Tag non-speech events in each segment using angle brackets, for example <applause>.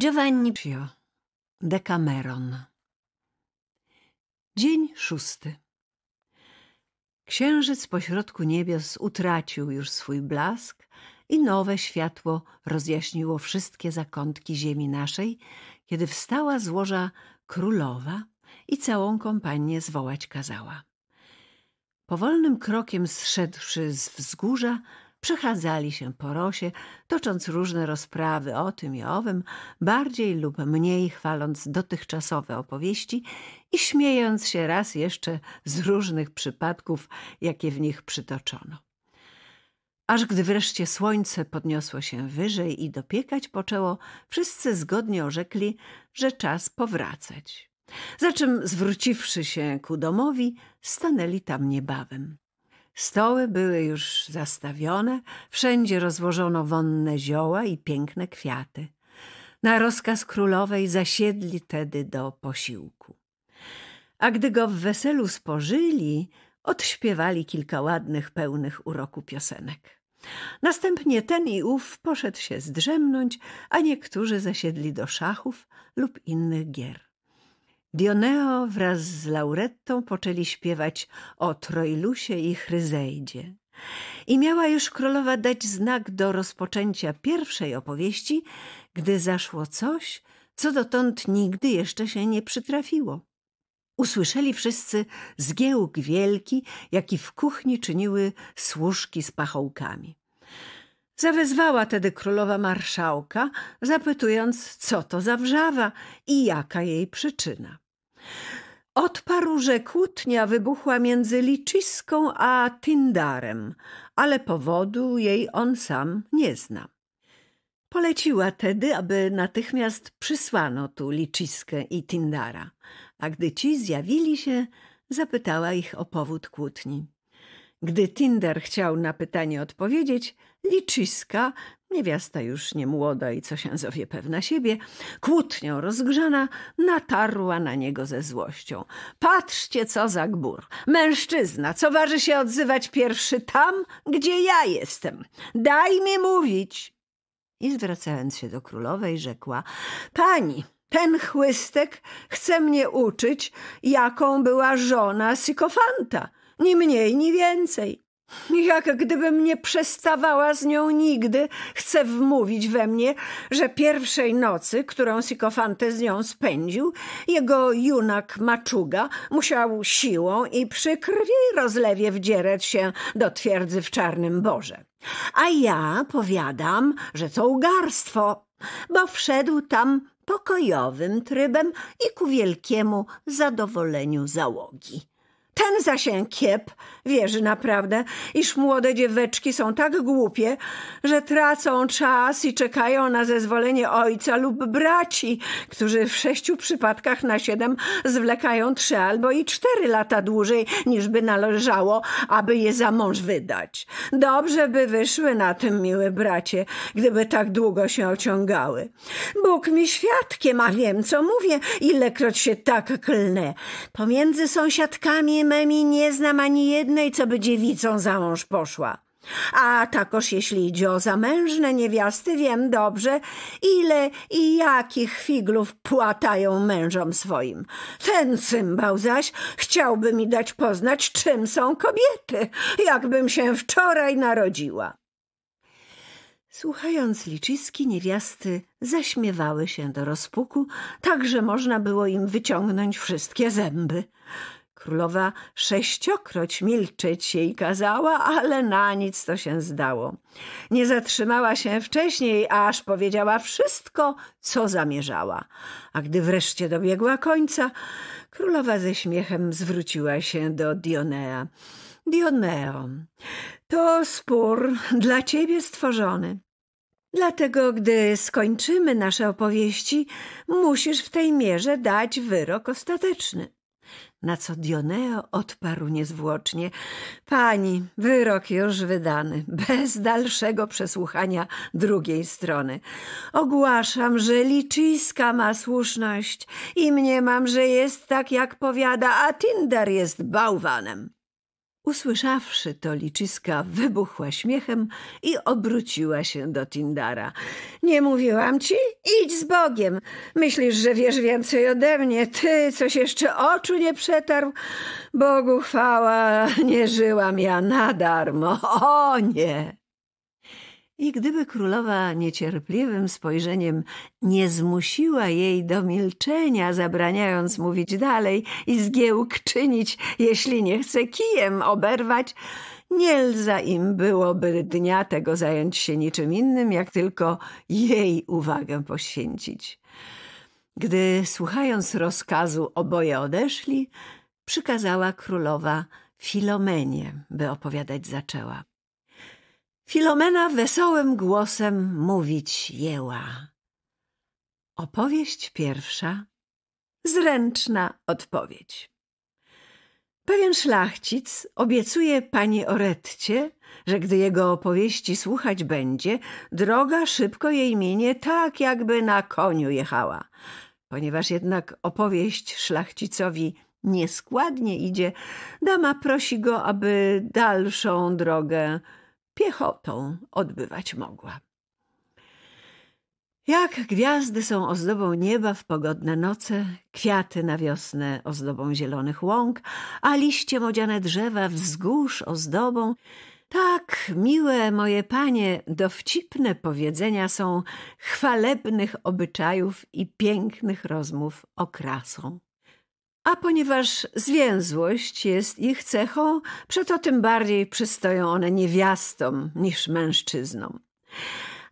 Giovanni Pio Decameron Dzień szósty Księżyc pośrodku niebios utracił już swój blask i nowe światło rozjaśniło wszystkie zakątki ziemi naszej, kiedy wstała z łoża królowa i całą kompanię zwołać kazała. Powolnym krokiem zszedłszy z wzgórza, przechadzali się po rosie, tocząc różne rozprawy o tym i owym, bardziej lub mniej chwaląc dotychczasowe opowieści i śmiejąc się raz jeszcze z różnych przypadków, jakie w nich przytoczono. Aż gdy wreszcie słońce podniosło się wyżej i dopiekać poczęło, wszyscy zgodnie orzekli, że czas powracać. Za czym zwróciwszy się ku domowi, stanęli tam niebawem. Stoły były już zastawione, wszędzie rozłożono wonne zioła i piękne kwiaty. Na rozkaz królowej zasiedli tedy do posiłku. A gdy go w weselu spożyli, odśpiewali kilka ładnych, pełnych uroku piosenek. Następnie ten i ów poszedł się zdrzemnąć, a niektórzy zasiedli do szachów lub innych gier. Dioneo wraz z Laurettą poczęli śpiewać o Trojlusie i Chryzejdzie. I miała już królowa dać znak do rozpoczęcia pierwszej opowieści, gdy zaszło coś, co dotąd nigdy jeszcze się nie przytrafiło. Usłyszeli wszyscy zgiełk wielki, jaki w kuchni czyniły służki z pachołkami. Zawezwała tedy królowa marszałka, zapytując, co to za wrzawa i jaka jej przyczyna. Odparł, że kłótnia wybuchła między Liczyską a Tyndarem, ale powodu jej on sam nie zna. Poleciła tedy, aby natychmiast przysłano tu Liczyskę i Tyndara, a gdy ci zjawili się, zapytała ich o powód kłótni. Gdy Tinder chciał na pytanie odpowiedzieć, liczyska, niewiasta już nie młoda i co się zowie pewna siebie, kłótnią rozgrzana, natarła na niego ze złością. Patrzcie, co za gbur. Mężczyzna, co waży się odzywać pierwszy tam, gdzie ja jestem. Daj mi mówić. I zwracając się do królowej, rzekła: Pani, ten chłystek chce mnie uczyć, jaką była żona Sykofanta. Ni mniej, ni więcej. Jak gdybym nie przestawała z nią nigdy, chce wmówić we mnie, że pierwszej nocy, którą Sikofante z nią spędził, jego junak maczuga musiał siłą i przy krwi rozlewie wdzierać się do twierdzy w Czarnym Boże. A ja powiadam, że to ugarstwo, bo wszedł tam pokojowym trybem i ku wielkiemu zadowoleniu załogi. Ten zasięg kiep Wierzy naprawdę, iż młode dzieweczki są tak głupie, że tracą czas i czekają na zezwolenie ojca lub braci, którzy w sześciu przypadkach na siedem zwlekają trzy albo i cztery lata dłużej, niż by należało, aby je za mąż wydać. Dobrze by wyszły na tym, miły bracie, gdyby tak długo się ociągały. Bóg mi świadkiem, a wiem, co mówię, ilekroć się tak klnę. Pomiędzy sąsiadkami memi nie znam ani jednego innej, co by dziewicą za mąż poszła. A takoż jeśli idzie o zamężne niewiasty, wiem dobrze, ile i jakich figlów płatają mężom swoim. Ten cymbał zaś chciałby mi dać poznać, czym są kobiety, jakbym się wczoraj narodziła. Słuchając liczyski, niewiasty zaśmiewały się do rozpuku, tak że można było im wyciągnąć wszystkie zęby. Królowa sześciokroć milczeć jej kazała, ale na nic to się zdało. Nie zatrzymała się wcześniej, aż powiedziała wszystko, co zamierzała. A gdy wreszcie dobiegła końca, królowa ze śmiechem zwróciła się do Dionea. Dioneo, to spór dla ciebie stworzony. Dlatego, gdy skończymy nasze opowieści, musisz w tej mierze dać wyrok ostateczny. Na co Dioneo odparł niezwłocznie: Pani, wyrok już wydany, bez dalszego przesłuchania drugiej strony. Ogłaszam, że Liczyska ma słuszność i mniemam, że jest tak, jak powiada, a Tinder jest bałwanem. Usłyszawszy to, liczyska wybuchła śmiechem i obróciła się do Tindara. Nie mówiłam ci? Idź z Bogiem. Myślisz, że wiesz więcej ode mnie. Ty, coś jeszcze oczu nie przetarł? Bogu chwała, nie żyłam ja na darmo. O nie! I gdyby królowa niecierpliwym spojrzeniem nie zmusiła jej do milczenia, zabraniając mówić dalej i zgiełk czynić, jeśli nie chce kijem oberwać, nielza im byłoby dnia tego zająć się niczym innym, jak tylko jej uwagę poświęcić. Gdy słuchając rozkazu oboje odeszli, przykazała królowa Filomenie, by opowiadać zaczęła. Filomena wesołym głosem mówić jęła. Opowieść pierwsza. Zręczna odpowiedź. Pewien szlachcic obiecuje pani Oretcie, że gdy jego opowieści słuchać będzie, droga szybko jej minie tak, jakby na koniu jechała. Ponieważ jednak opowieść szlachcicowi nieskładnie idzie, dama prosi go, aby dalszą drogę piechotą odbywać mogła. Jak gwiazdy są ozdobą nieba w pogodne noce, kwiaty na wiosnę ozdobą zielonych łąk, a liście młodziane drzewa wzgórz ozdobą, tak, miłe moje panie, dowcipne powiedzenia są chwalebnych obyczajów i pięknych rozmów okrasą. A ponieważ zwięzłość jest ich cechą, przeto tym bardziej przystoją one niewiastom niż mężczyznom.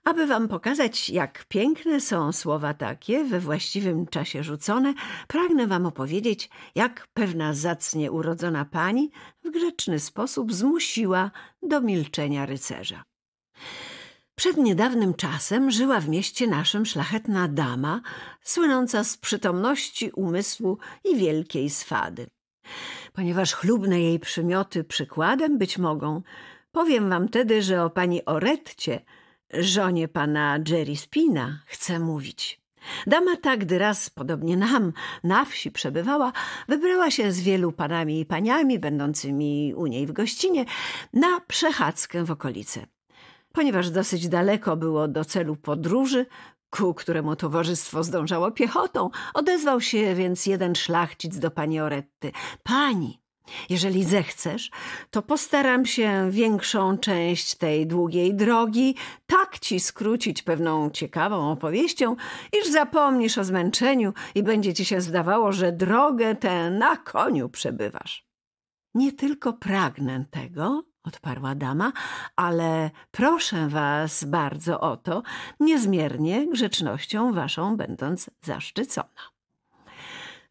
Aby wam pokazać, jak piękne są słowa takie, we właściwym czasie rzucone, pragnę wam opowiedzieć, jak pewna zacnie urodzona pani w grzeczny sposób zmusiła do milczenia rycerza. Przed niedawnym czasem żyła w mieście naszym szlachetna dama, słynąca z przytomności, umysłu i wielkiej swady. Ponieważ chlubne jej przymioty przykładem być mogą, powiem wam tedy, że o pani Oretcie, żonie pana Jerry Spina, chcę mówić. Dama ta, gdy raz, podobnie nam, na wsi przebywała, wybrała się z wielu panami i paniami będącymi u niej w gościnie na przechadzkę w okolice. Ponieważ dosyć daleko było do celu podróży, ku któremu towarzystwo zdążało piechotą, odezwał się więc jeden szlachcic do pani Oretty. Pani, jeżeli zechcesz, to postaram się większą część tej długiej drogi tak ci skrócić pewną ciekawą opowieścią, iż zapomnisz o zmęczeniu i będzie ci się zdawało, że drogę tę na koniu przebywasz. Nie tylko pragnę tego, odparła dama, ale proszę was bardzo o to, niezmiernie grzecznością waszą będąc zaszczycona.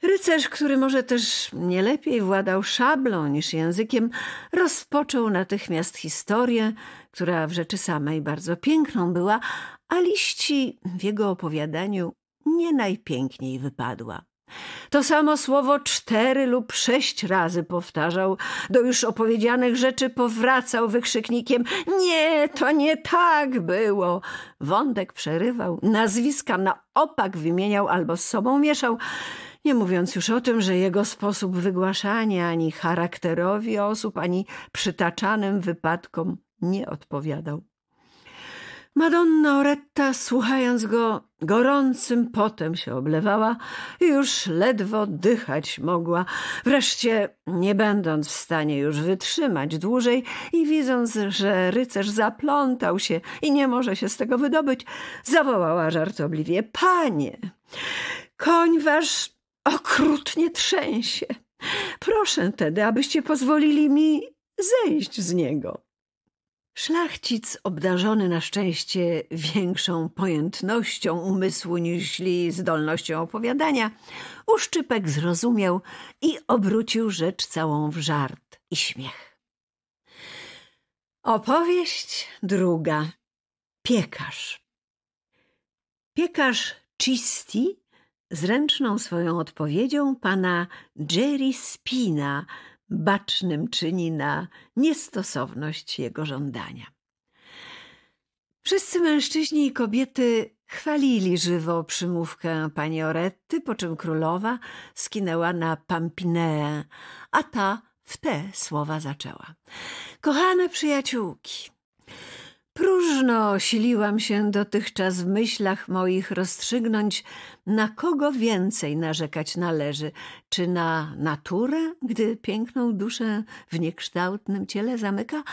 Rycerz, który może też nie lepiej władał szablą niż językiem, rozpoczął natychmiast historię, która w rzeczy samej bardzo piękną była, a liści w jego opowiadaniu nie najpiękniej wypadła. To samo słowo cztery lub sześć razy powtarzał. Do już opowiedzianych rzeczy powracał wykrzyknikiem: Nie, to nie tak było. Wątek przerywał, nazwiska na opak wymieniał albo z sobą mieszał. Nie mówiąc już o tym, że jego sposób wygłaszania ani charakterowi osób, ani przytaczanym wypadkom nie odpowiadał. Madonna Oretta, słuchając go, gorącym potem się oblewała i już ledwo dychać mogła. Wreszcie, nie będąc w stanie już wytrzymać dłużej i widząc, że rycerz zaplątał się i nie może się z tego wydobyć, zawołała żartobliwie: Panie, koń wasz okrutnie trzęsie. Proszę tedy, abyście pozwolili mi zejść z niego. Szlachcic, obdarzony na szczęście większą pojętnością umysłu niż zdolnością opowiadania, uszczypek zrozumiał i obrócił rzecz całą w żart i śmiech. Opowieść druga. Piekarz. Piekarz Cisti zręczną swoją odpowiedzią pana Jerry Spina – bacznym czyni na niestosowność jego żądania. Wszyscy mężczyźni i kobiety chwalili żywo przymówkę pani Oretty, po czym królowa skinęła na Pampineę, a ta w te słowa zaczęła. Kochane przyjaciółki, Próżno siliłam się dotychczas w myślach moich rozstrzygnąć, na kogo więcej narzekać należy, czy na naturę, gdy piękną duszę w niekształtnym ciele zamyka,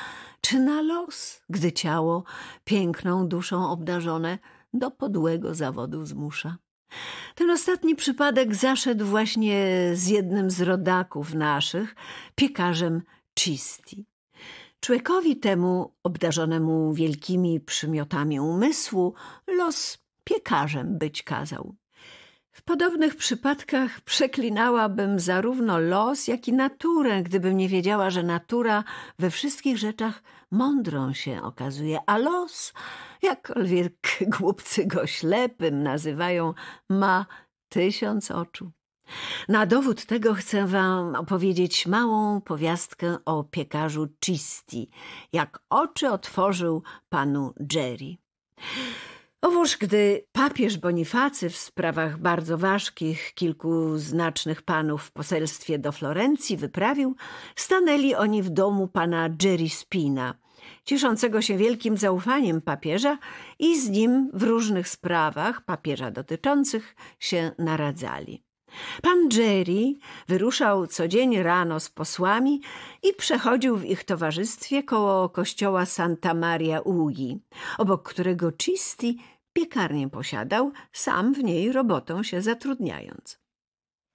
czy na los, gdy ciało piękną duszą obdarzone do podłego zawodu zmusza. Ten ostatni przypadek zaszedł właśnie z jednym z rodaków naszych, piekarzem Cisti. Człowiekowi temu, obdarzonemu wielkimi przymiotami umysłu, los piekarzem być kazał. W podobnych przypadkach przeklinałabym zarówno los, jak i naturę, gdybym nie wiedziała, że natura we wszystkich rzeczach mądrą się okazuje, a los, jakkolwiek <laughs> głupcy go ślepym nazywają, ma tysiąc oczu. Na dowód tego chcę wam opowiedzieć małą powiastkę o piekarzu Chisti, jak oczy otworzył panu Jerry. Owoż gdy papież Bonifacy w sprawach bardzo ważkich kilku znacznych panów w poselstwie do Florencji wyprawił, stanęli oni w domu pana Jerry Spina, cieszącego się wielkim zaufaniem papieża i z nim w różnych sprawach papieża dotyczących się naradzali. Pan Jerry wyruszał codziennie rano z posłami i przechodził w ich towarzystwie koło kościoła Santa Maria Ugi, obok którego Chisti piekarnię posiadał, sam w niej robotą się zatrudniając.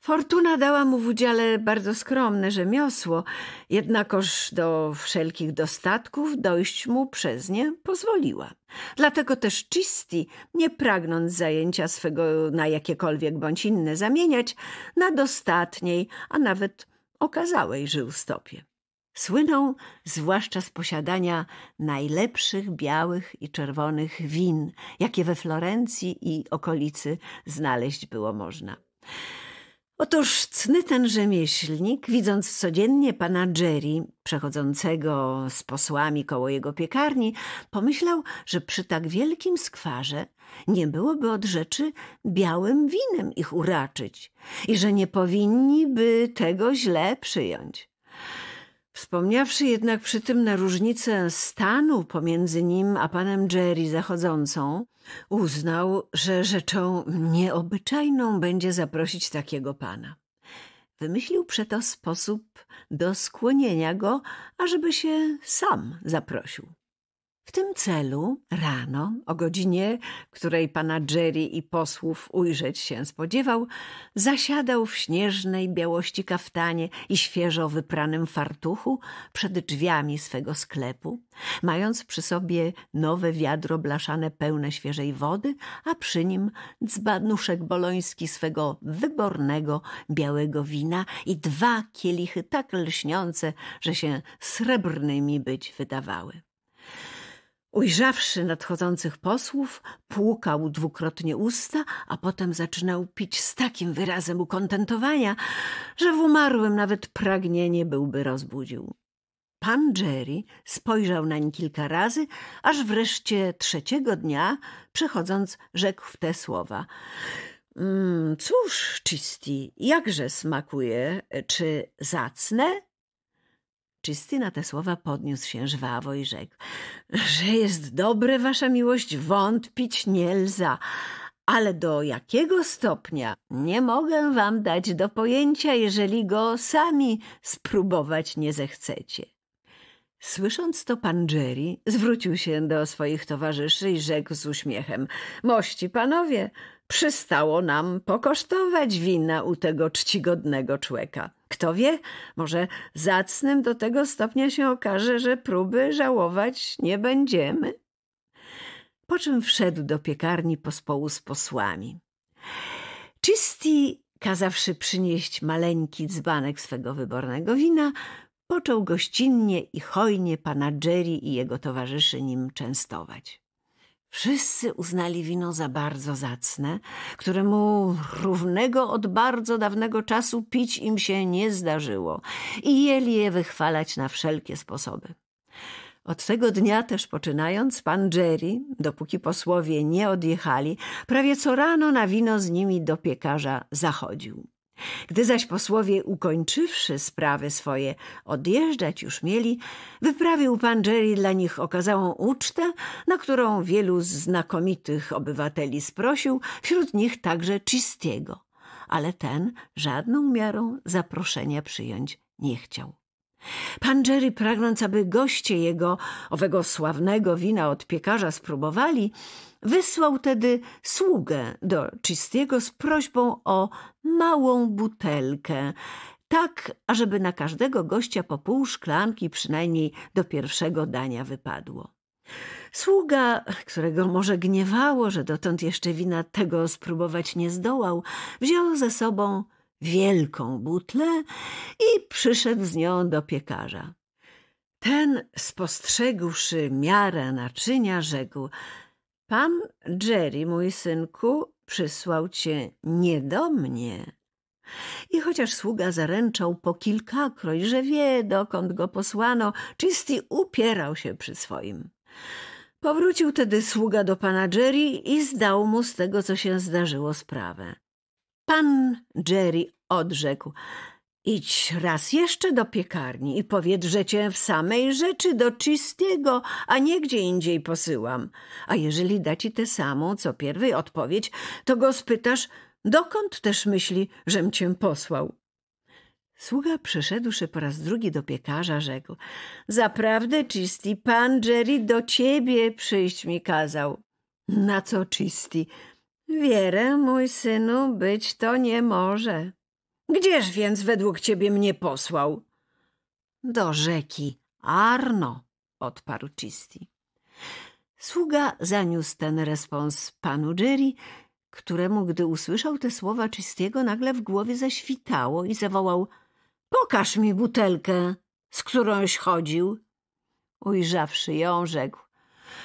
Fortuna dała mu w udziale bardzo skromne rzemiosło, jednakoż do wszelkich dostatków dojść mu przez nie pozwoliła. Dlatego też Czisti, nie pragnąc zajęcia swego na jakiekolwiek bądź inne zamieniać, na dostatniej, a nawet okazałej żył stopie. Słynął zwłaszcza z posiadania najlepszych białych i czerwonych win, jakie we Florencji i okolicy znaleźć było można. Otóż cny ten rzemieślnik, widząc codziennie pana Jerry, przechodzącego z posłami koło jego piekarni, pomyślał, że przy tak wielkim skwarze nie byłoby od rzeczy białym winem ich uraczyć i że nie powinni by tego źle przyjąć. Wspomniawszy jednak przy tym na różnicę stanu pomiędzy nim a panem Jerry zachodzącą, uznał, że rzeczą nieobyczajną będzie zaprosić takiego pana. Wymyślił przeto sposób do skłonienia go, ażeby się sam zaprosił. W tym celu rano, o godzinie, której pana Jerry i posłów ujrzeć się spodziewał, zasiadał w śnieżnej białości kaftanie i świeżo wypranym fartuchu przed drzwiami swego sklepu, mając przy sobie nowe wiadro blaszane pełne świeżej wody, a przy nim dzbanuszek boloński swego wybornego białego wina i dwa kielichy tak lśniące, że się srebrnymi być wydawały. Ujrzawszy nadchodzących posłów, płukał dwukrotnie usta, a potem zaczynał pić z takim wyrazem ukontentowania, że w umarłym nawet pragnienie byłby rozbudził. Pan Jerry spojrzał nań kilka razy, aż wreszcie trzeciego dnia, przechodząc, rzekł w te słowa. Mm, cóż, Chisty, jakże smakuje? Czy zacne? Czysty na te słowa podniósł się żwawo i rzekł, że jest dobre, wasza miłość, wątpić nie lza, ale do jakiego stopnia nie mogę wam dać do pojęcia, jeżeli go sami spróbować nie zechcecie. Słysząc to pan Jerry zwrócił się do swoich towarzyszy i rzekł z uśmiechem – Mości panowie, przystało nam pokosztować wina u tego czcigodnego człeka. Kto wie, może zacnym do tego stopnia się okaże, że próby żałować nie będziemy. Po czym wszedł do piekarni pospołu z posłami. Czysti, kazawszy przynieść maleńki dzbanek swego wybornego wina, począł gościnnie i hojnie pana Jerry i jego towarzyszy nim częstować. Wszyscy uznali wino za bardzo zacne, któremu równego od bardzo dawnego czasu pić im się nie zdarzyło i jeli je wychwalać na wszelkie sposoby. Od tego dnia też poczynając, pan Jerry, dopóki posłowie nie odjechali, prawie co rano na wino z nimi do piekarza zachodził. Gdy zaś posłowie ukończywszy sprawy swoje odjeżdżać już mieli, wyprawił pan Jerry dla nich okazałą ucztę, na którą wielu znakomitych obywateli sprosił, wśród nich także Chistiego, ale ten żadną miarą zaproszenia przyjąć nie chciał. Pan Jerry, pragnąc, aby goście jego owego sławnego wina od piekarza spróbowali, Wysłał tedy sługę do Chistiego z prośbą o małą butelkę, tak, ażeby na każdego gościa po pół szklanki przynajmniej do pierwszego dania wypadło. Sługa, którego może gniewało, że dotąd jeszcze wina tego spróbować nie zdołał, wziął ze sobą wielką butlę i przyszedł z nią do piekarza. Ten, spostrzegłszy miarę naczynia, rzekł – Pan Jerry, mój synku, przysłał cię nie do mnie. I chociaż sługa zaręczał po kilkakroć, że wie, dokąd go posłano, Czysty upierał się przy swoim. Powrócił tedy sługa do pana Jerry i zdał mu z tego, co się zdarzyło, sprawę. Pan Jerry odrzekł – Idź raz jeszcze do piekarni i powiedz, że cię w samej rzeczy do czystego, a nie gdzie indziej posyłam. A jeżeli da ci tę samą, co pierwej odpowiedź, to go spytasz, dokąd też myśli, żem cię posłał. Sługa przyszedłszy po raz drugi do piekarza, rzekł – Zaprawdę, czysty pan Jerry do ciebie przyjść mi kazał. – Na co, czysty? Wierę, mój synu, być to nie może. Gdzież więc według ciebie mnie posłał? Do rzeki Arno, odparł Cisti. Sługa zaniósł ten respons panu Jerry, któremu, gdy usłyszał te słowa Cistiego, nagle w głowie zaświtało i zawołał – Pokaż mi butelkę, z którąś chodził. Ujrzawszy ją, rzekł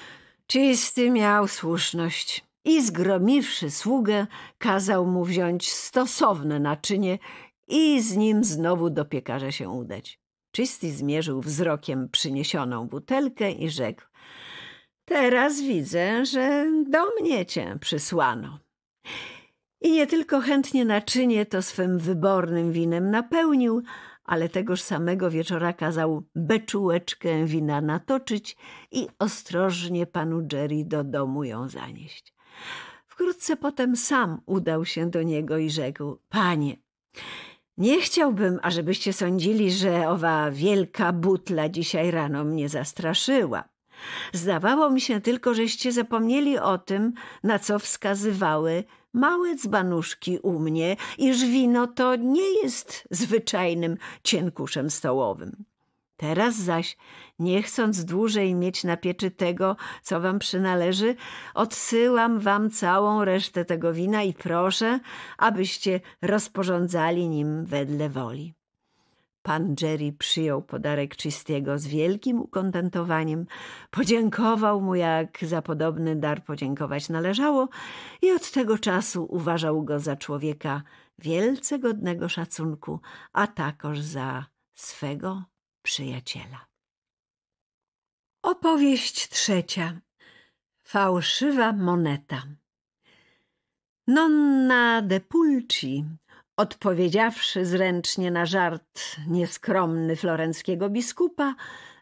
– Czysty miał słuszność – i zgromiwszy sługę, kazał mu wziąć stosowne naczynie i z nim znowu do piekarza się udać. Czysty zmierzył wzrokiem przyniesioną butelkę i rzekł – teraz widzę, że do mnie cię przysłano. I nie tylko chętnie naczynie to swym wybornym winem napełnił, ale tegoż samego wieczora kazał beczułeczkę wina natoczyć i ostrożnie panu Jerry do domu ją zanieść. Wkrótce potem sam udał się do niego i rzekł: Panie, nie chciałbym, ażebyście sądzili, że owa wielka butla dzisiaj rano mnie zastraszyła. Zdawało mi się tylko, żeście zapomnieli o tym, na co wskazywały małe dzbanuszki u mnie, iż wino to nie jest zwyczajnym cienkuszem stołowym. Teraz zaś nie chcąc dłużej mieć na pieczy tego, co wam przynależy, odsyłam wam całą resztę tego wina i proszę, abyście rozporządzali nim wedle woli. Pan Jerry przyjął podarek czystego z wielkim ukontentowaniem, podziękował mu, jak za podobny dar podziękować należało i od tego czasu uważał go za człowieka wielce godnego szacunku, a takoż za swego przyjaciela. Opowieść trzecia. Fałszywa moneta. Nonna de Pulci, odpowiedziawszy zręcznie na żart nieskromny florenckiego biskupa,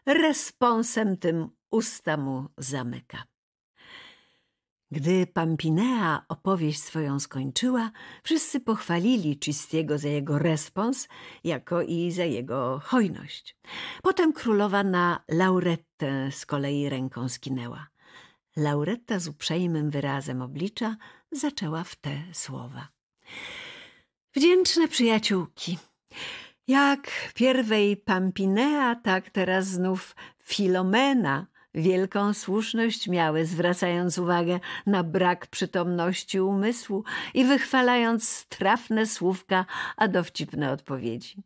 responsem tym usta mu zamyka. Gdy Pampinea opowieść swoją skończyła, wszyscy pochwalili Cistiego za jego respons, jako i za jego hojność. Potem królowa na Laurettę z kolei ręką skinęła. Lauretta z uprzejmym wyrazem oblicza zaczęła w te słowa. Wdzięczne przyjaciółki, jak pierwej Pampinea, tak teraz znów Filomena – Wielką słuszność miały, zwracając uwagę na brak przytomności umysłu i wychwalając trafne słówka, a dowcipne odpowiedzi.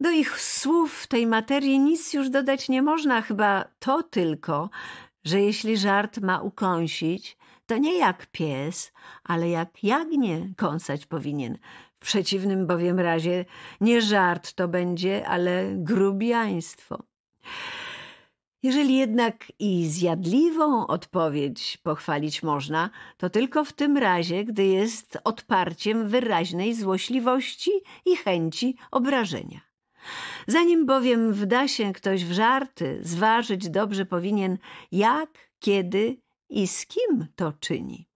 Do ich słów w tej materii nic już dodać nie można, chyba to tylko, że jeśli żart ma ukąsić, to nie jak pies, ale jak jagnię kąsać powinien. W przeciwnym bowiem razie nie żart to będzie, ale grubiaństwo. Jeżeli jednak i zjadliwą odpowiedź pochwalić można, to tylko w tym razie, gdy jest odparciem wyraźnej złośliwości i chęci obrażenia. Zanim bowiem wda się ktoś w żarty, zważyć dobrze powinien, jak, kiedy i z kim to czyni.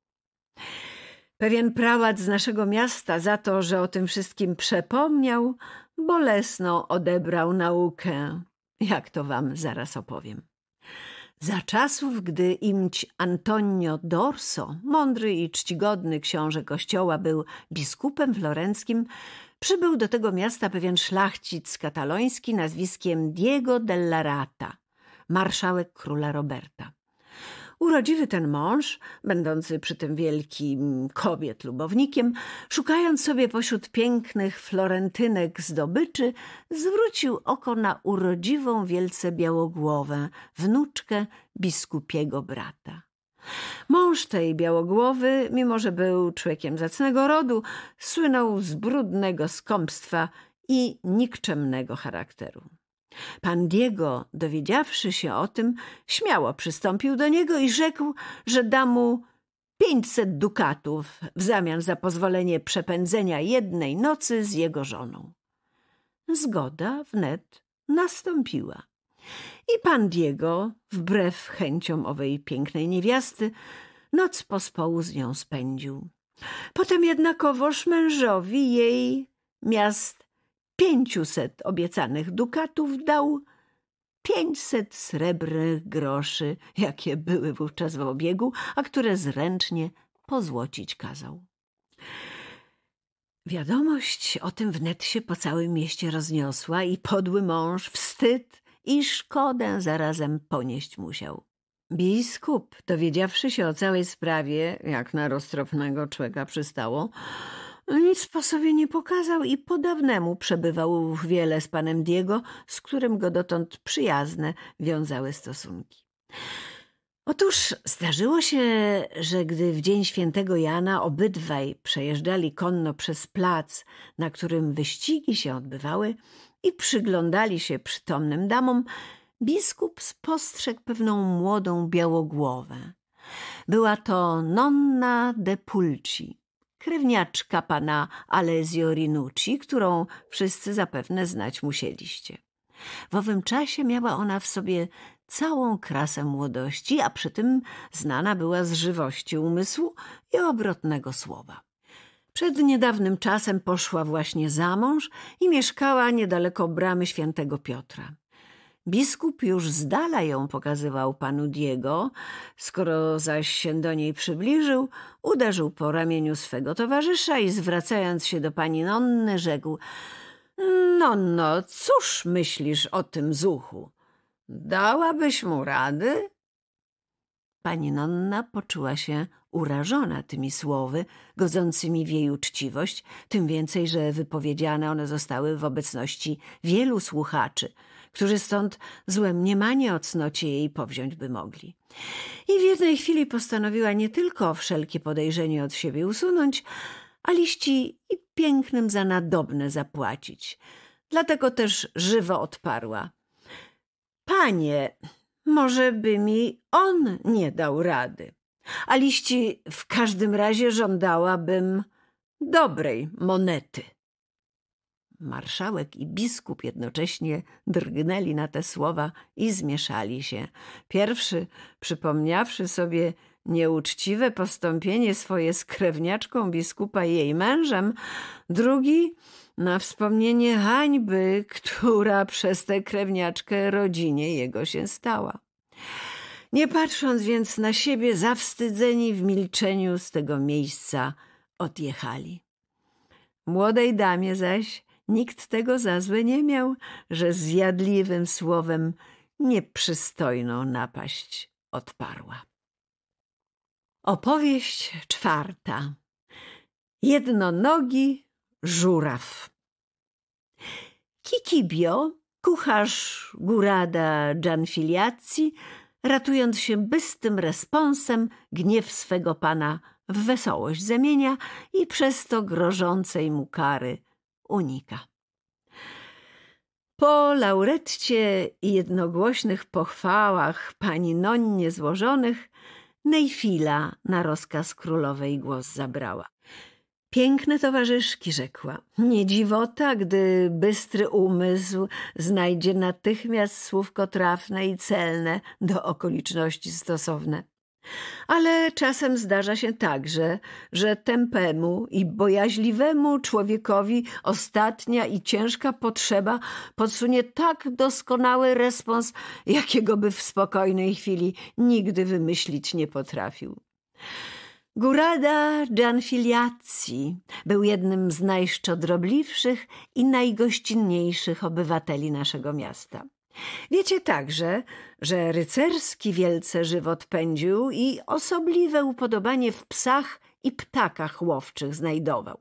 Pewien prałat z naszego miasta za to, że o tym wszystkim przepomniał, bolesną odebrał naukę. Jak to wam zaraz opowiem. Za czasów, gdy imć Antonio Dorso, mądry i czcigodny książę kościoła, był biskupem florenckim, przybył do tego miasta pewien szlachcic kataloński nazwiskiem Diego della Rata, marszałek króla Roberta. Urodziwy ten mąż, będący przy tym wielkim kobiet lubownikiem, szukając sobie pośród pięknych florentynek zdobyczy, zwrócił oko na urodziwą wielce białogłowę, wnuczkę biskupiego brata. Mąż tej białogłowy, mimo że był człowiekiem zacnego rodu, słynął z brudnego skąpstwa i nikczemnego charakteru. Pan Diego, dowiedziawszy się o tym, śmiało przystąpił do niego i rzekł, że da mu pięćset dukatów w zamian za pozwolenie przepędzenia jednej nocy z jego żoną. Zgoda wnet nastąpiła. I pan Diego, wbrew chęciom owej pięknej niewiasty, noc pospołu z nią spędził. Potem jednakowoż mężowi jej miast pięciuset obiecanych dukatów dał pięćset srebrnych groszy, jakie były wówczas w obiegu, a które zręcznie pozłocić kazał. Wiadomość o tym wnet się po całym mieście rozniosła i podły mąż wstyd i szkodę zarazem ponieść musiał. Biskup, dowiedziawszy się o całej sprawie, jak na roztropnego człeka przystało, nic po sobie nie pokazał i po dawnemu przebywał wiele z panem Diego, z którym go dotąd przyjazne wiązały stosunki. Otóż zdarzyło się, że gdy w dzień świętego Jana obydwaj przejeżdżali konno przez plac, na którym wyścigi się odbywały i przyglądali się przytomnym damom, biskup spostrzegł pewną młodą białogłowę. Była to Nonna de Pulci, krewniaczka pana Alezio Rinucci, którą wszyscy zapewne znać musieliście. W owym czasie miała ona w sobie całą krasę młodości, a przy tym znana była z żywości umysłu i obrotnego słowa. Przed niedawnym czasem poszła właśnie za mąż i mieszkała niedaleko bramy świętego Piotra. Biskup już z dala ją pokazywał panu Diego, skoro zaś się do niej przybliżył, uderzył po ramieniu swego towarzysza i zwracając się do pani Nonny rzekł – No, no, cóż myślisz o tym zuchu? Dałabyś mu rady? Pani Nonna poczuła się urażona tymi słowy, godzącymi w jej uczciwość, tym więcej, że wypowiedziane one zostały w obecności wielu słuchaczy – którzy stąd złem mniemanie o cnocie jej powziąć by mogli. I w jednej chwili postanowiła nie tylko wszelkie podejrzenie od siebie usunąć, a liści i pięknym za nadobne zapłacić. Dlatego też żywo odparła. Panie, może by mi on nie dał rady. A liści w każdym razie żądałabym dobrej monety. Marszałek i biskup jednocześnie drgnęli na te słowa i zmieszali się. Pierwszy, przypomniawszy sobie nieuczciwe postąpienie swoje z krewniaczką biskupa i jej mężem, drugi na wspomnienie hańby, która przez tę krewniaczkę rodzinie jego się stała. Nie patrząc więc na siebie, zawstydzeni w milczeniu z tego miejsca odjechali. Młodej damie zaś Nikt tego za złe nie miał, że zjadliwym słowem nieprzystojną napaść odparła. Opowieść czwarta. Jednonogi żuraw. Kikibio, kucharz Gurada Gianfiliazzi, ratując się bystym responsem, gniew swego pana w wesołość zamienia i przez to grożącej mu kary unika. Po lauretcie i jednogłośnych pochwałach pani Nonnie złożonych, Neifila na rozkaz królowej głos zabrała. Piękne towarzyszki, rzekła. Nie dziwota, gdy bystry umysł znajdzie natychmiast słówko trafne i celne do okoliczności stosowne. Ale czasem zdarza się także, że tępemu i bojaźliwemu człowiekowi ostatnia i ciężka potrzeba podsunie tak doskonały respons, jakiego by w spokojnej chwili nigdy wymyślić nie potrafił. Gurada Gianfiliazzi był jednym z najszczodrobliwszych i najgościnniejszych obywateli naszego miasta. Wiecie także, że rycerski wielce żywot pędził i osobliwe upodobanie w psach i ptakach łowczych znajdował.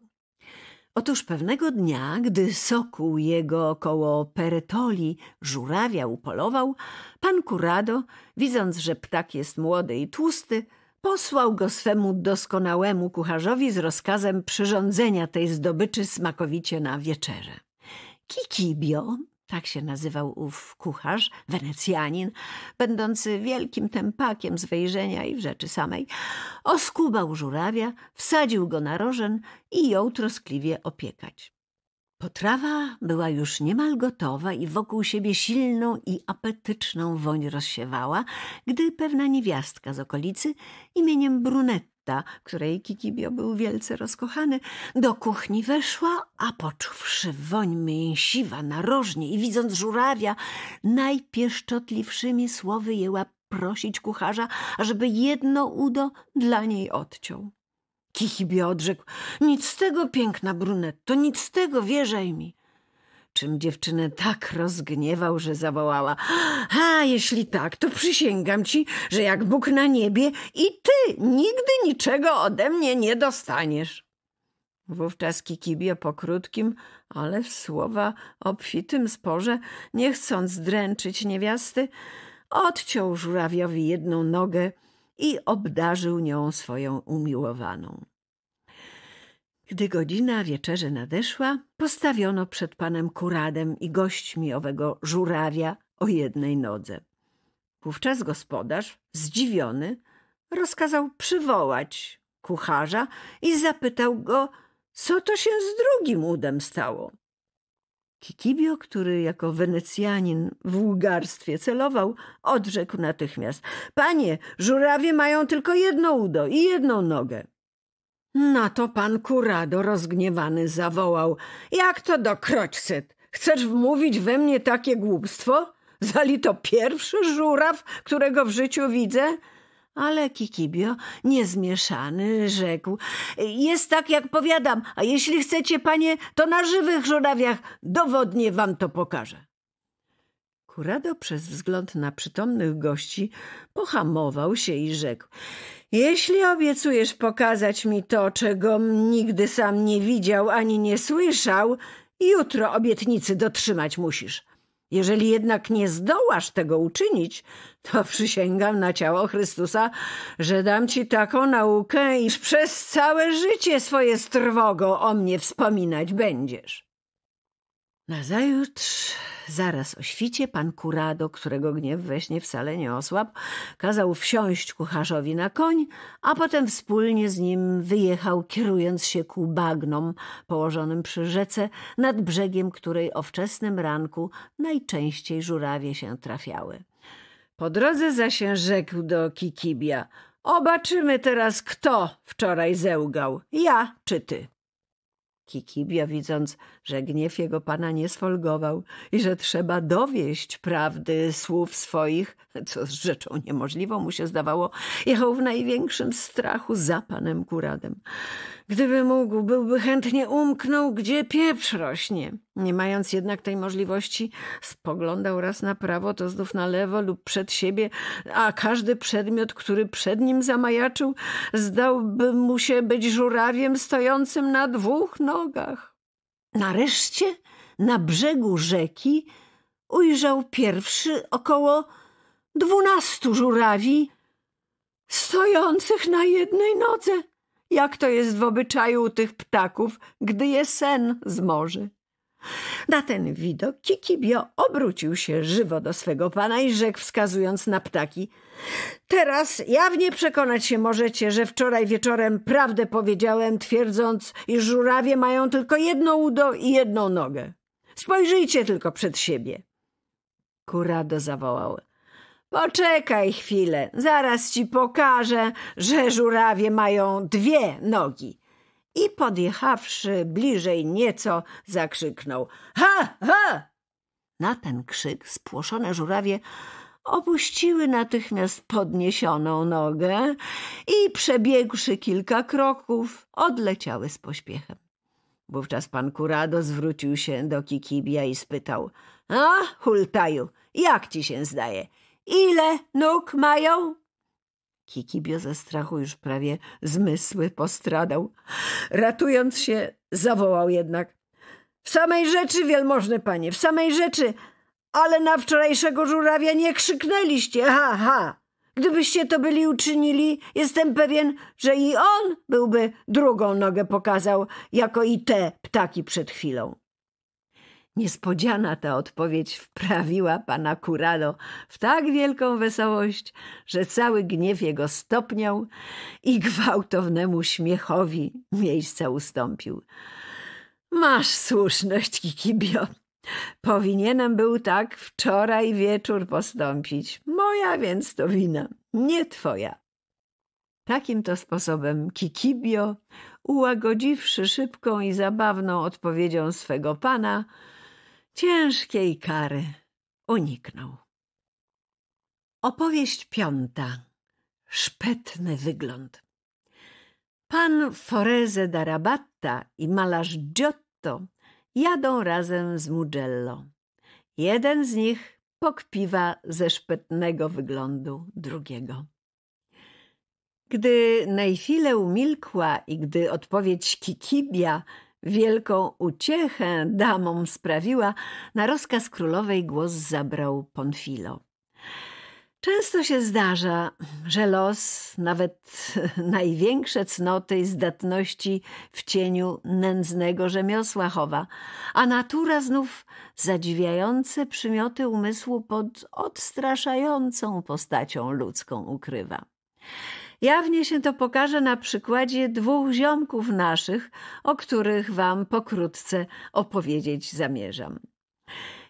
Otóż pewnego dnia, gdy sokół jego koło Peretoli żurawia upolował, pan Kurado, widząc, że ptak jest młody i tłusty, posłał go swemu doskonałemu kucharzowi z rozkazem przyrządzenia tej zdobyczy smakowicie na wieczerze. Kikibio, tak się nazywał ów kucharz, wenecjanin, będący wielkim tempakiem z wejrzenia i w rzeczy samej, oskubał żurawia, wsadził go na rożen i jął troskliwie opiekać. Potrawa była już niemal gotowa i wokół siebie silną i apetyczną woń rozsiewała, gdy pewna niewiastka z okolicy imieniem Brunetta Marta, której Kikibio był wielce rozkochany, do kuchni weszła, a poczuwszy woń mięsiwa, narożnie i widząc żurawia, najpieszczotliwszymi słowy jęła prosić kucharza, ażeby jedno udo dla niej odciął. Kikibio odrzekł, nic z tego, piękna brunetto, nic z tego, wierzaj mi czym dziewczynę tak rozgniewał, że zawołała – A, jeśli tak, to przysięgam ci, że jak Bóg na niebie i ty nigdy niczego ode mnie nie dostaniesz. Wówczas Kikibie po krótkim, ale w słowa obfitym sporze, nie chcąc dręczyć niewiasty, odciął żurawiowi jedną nogę i obdarzył nią swoją umiłowaną. Gdy godzina wieczerzy nadeszła, postawiono przed panem Kuradem i gośćmi owego żurawia o jednej nodze. Wówczas gospodarz, zdziwiony, rozkazał przywołać kucharza i zapytał go, co to się z drugim udem stało. Kikibio, który jako Wenecjanin w wulgarstwie celował, odrzekł natychmiast: Panie, żurawie mają tylko jedno udo i jedną nogę. Na to pan Kurado rozgniewany zawołał. Jak to kroćset? Chcesz wmówić we mnie takie głupstwo? Zali to pierwszy żuraw, którego w życiu widzę? Ale Kikibio, niezmieszany, rzekł. Jest tak, jak powiadam, a jeśli chcecie, panie, to na żywych żurawiach dowodnie wam to pokażę. Kurado przez wzgląd na przytomnych gości pohamował się i rzekł. Jeśli obiecujesz pokazać mi to, czego nigdy sam nie widział ani nie słyszał, jutro obietnicy dotrzymać musisz. Jeżeli jednak nie zdołasz tego uczynić, to przysięgam na ciało Chrystusa, że dam ci taką naukę, iż przez całe życie swoje z trwogą o mnie wspominać będziesz. Nazajutrz, zaraz o świcie, pan Kurado, którego gniew śnie wcale nie osłabł, kazał wsiąść kucharzowi na koń, a potem wspólnie z nim wyjechał, kierując się ku bagnom położonym przy rzece, nad brzegiem której o wczesnym ranku najczęściej żurawie się trafiały. Po drodze zaś rzekł do Kikibia – Obaczymy teraz, kto wczoraj zełgał, ja czy ty. Kikibia, widząc, że gniew jego pana nie sfolgował i że trzeba dowieść prawdy słów swoich, co z rzeczą niemożliwą mu się zdawało, jechał w największym strachu za panem Kuradem. Gdyby mógł, byłby chętnie umknął, gdzie pieprz rośnie. Nie mając jednak tej możliwości, spoglądał raz na prawo, to znów na lewo lub przed siebie, a każdy przedmiot, który przed nim zamajaczył, zdałby mu się być żurawiem stojącym na dwóch nogach. Nareszcie na brzegu rzeki ujrzał pierwszy około dwunastu żurawi stojących na jednej nodze, jak to jest w obyczaju u tych ptaków, gdy je sen zmorzy. Na ten widok Kikibio obrócił się żywo do swego pana i rzekł, wskazując na ptaki. Teraz jawnie przekonać się możecie, że wczoraj wieczorem prawdę powiedziałem, twierdząc, iż żurawie mają tylko jedno udo i jedną nogę. Spojrzyjcie tylko przed siebie. Kurado zawołał. Poczekaj chwilę, zaraz ci pokażę, że żurawie mają dwie nogi. I podjechawszy bliżej nieco, zakrzyknął: Ha, ha! Na ten krzyk spłoszone żurawie opuściły natychmiast podniesioną nogę i przebiegłszy kilka kroków, odleciały z pośpiechem. Wówczas pan Kurado zwrócił się do Kikibia i spytał: A, hultaju, jak ci się zdaje? Ile nóg mają? Kikibio ze strachu już prawie zmysły postradał. Ratując się, zawołał jednak. W samej rzeczy, wielmożny panie, w samej rzeczy, ale na wczorajszego żurawia nie krzyknęliście, ha, ha. Gdybyście to byli uczynili, jestem pewien, że i on byłby drugą nogę pokazał, jako i te ptaki przed chwilą. Niespodziana ta odpowiedź wprawiła pana Curado w tak wielką wesołość, że cały gniew jego stopniał i gwałtownemu śmiechowi miejsca ustąpił. Masz słuszność, Kikibio. Powinienem był tak wczoraj wieczór postąpić. Moja więc to wina, nie twoja. Takim to sposobem Kikibio, ułagodziwszy szybką i zabawną odpowiedzią swego pana, Ciężkiej kary uniknął. Opowieść piąta. Szpetny wygląd. Pan Foreze da Rabatta i malarz Giotto jadą razem z Mugello. Jeden z nich pokpiwa ze szpetnego wyglądu drugiego. Gdy na chwilę umilkła i gdy odpowiedź Kikibia – Wielką uciechę damom sprawiła, na rozkaz królowej głos zabrał Ponfilo. Często się zdarza, że los, nawet <laughs> największe cnoty i zdatności w cieniu nędznego rzemiosła chowa, a natura znów zadziwiające przymioty umysłu pod odstraszającą postacią ludzką ukrywa. Jawnie się to pokaże na przykładzie dwóch ziomków naszych, o których wam pokrótce opowiedzieć zamierzam.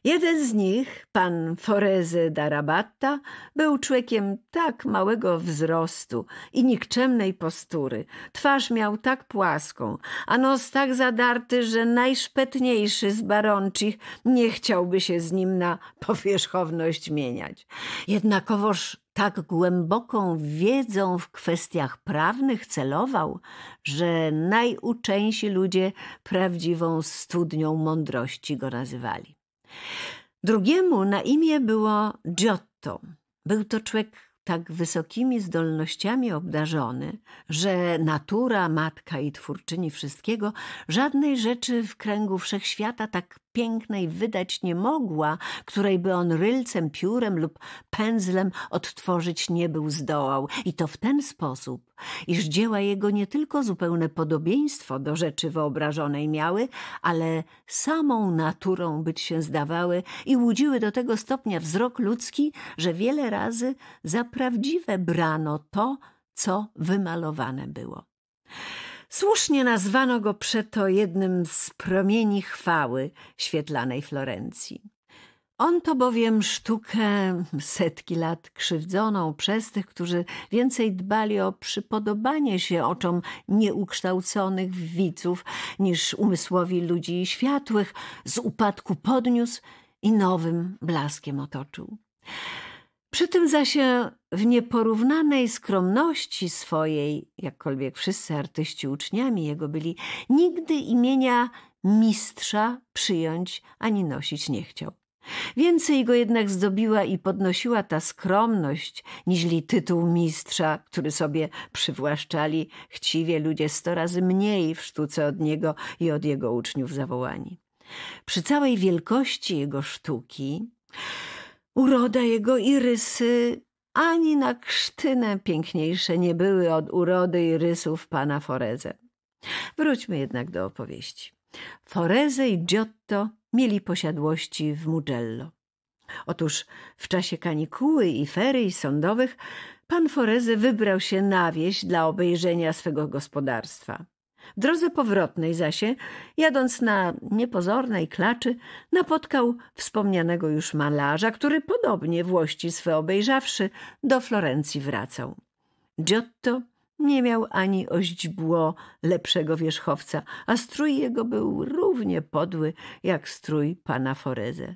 Jeden z nich, pan da Darabatta, był człowiekiem tak małego wzrostu i nikczemnej postury. Twarz miał tak płaską, a nos tak zadarty, że najszpetniejszy z baronczych nie chciałby się z nim na powierzchowność mieniać. Jednakowoż tak głęboką wiedzą w kwestiach prawnych celował, że najuczeńsi ludzie prawdziwą studnią mądrości go nazywali. Drugiemu na imię było Giotto. Był to człowiek tak wysokimi zdolnościami obdarzony, że natura, matka i twórczyni wszystkiego, żadnej rzeczy w kręgu wszechświata tak pięknej wydać nie mogła, której by on rylcem, piórem lub pędzlem odtworzyć nie był zdołał. I to w ten sposób, iż dzieła jego nie tylko zupełne podobieństwo do rzeczy wyobrażonej miały, ale samą naturą być się zdawały i łudziły do tego stopnia wzrok ludzki, że wiele razy za prawdziwe brano to, co wymalowane było. Słusznie nazwano go przeto jednym z promieni chwały świetlanej Florencji. On to bowiem sztukę setki lat krzywdzoną przez tych, którzy więcej dbali o przypodobanie się oczom nieukształconych widzów niż umysłowi ludzi światłych, z upadku podniósł i nowym blaskiem otoczył. Przy tym zaś w nieporównanej skromności swojej, jakkolwiek wszyscy artyści uczniami jego byli, nigdy imienia mistrza przyjąć ani nosić nie chciał. Więcej go jednak zdobiła i podnosiła ta skromność, niżli tytuł mistrza, który sobie przywłaszczali chciwie ludzie sto razy mniej w sztuce od niego i od jego uczniów zawołani. Przy całej wielkości jego sztuki, uroda jego i rysy ani na krztynę piękniejsze nie były od urody i rysów pana Foreze. Wróćmy jednak do opowieści. Foreze i Giotto mieli posiadłości w Mugello. Otóż w czasie kanikuły i ferii sądowych pan Forezy wybrał się na wieś dla obejrzenia swego gospodarstwa. W drodze powrotnej zasie, jadąc na niepozornej klaczy, napotkał wspomnianego już malarza, który podobnie włości swe obejrzawszy, do Florencji wracał. Giotto nie miał ani o lepszego wierzchowca, a strój jego był równie podły jak strój pana Foreze.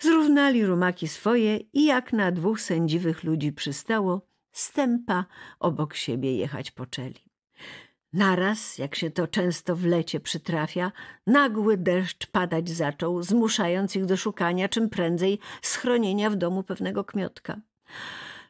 Zrównali rumaki swoje i jak na dwóch sędziwych ludzi przystało, stępa obok siebie jechać poczęli. Naraz, jak się to często w lecie przytrafia, nagły deszcz padać zaczął, zmuszając ich do szukania czym prędzej schronienia w domu pewnego kmiotka.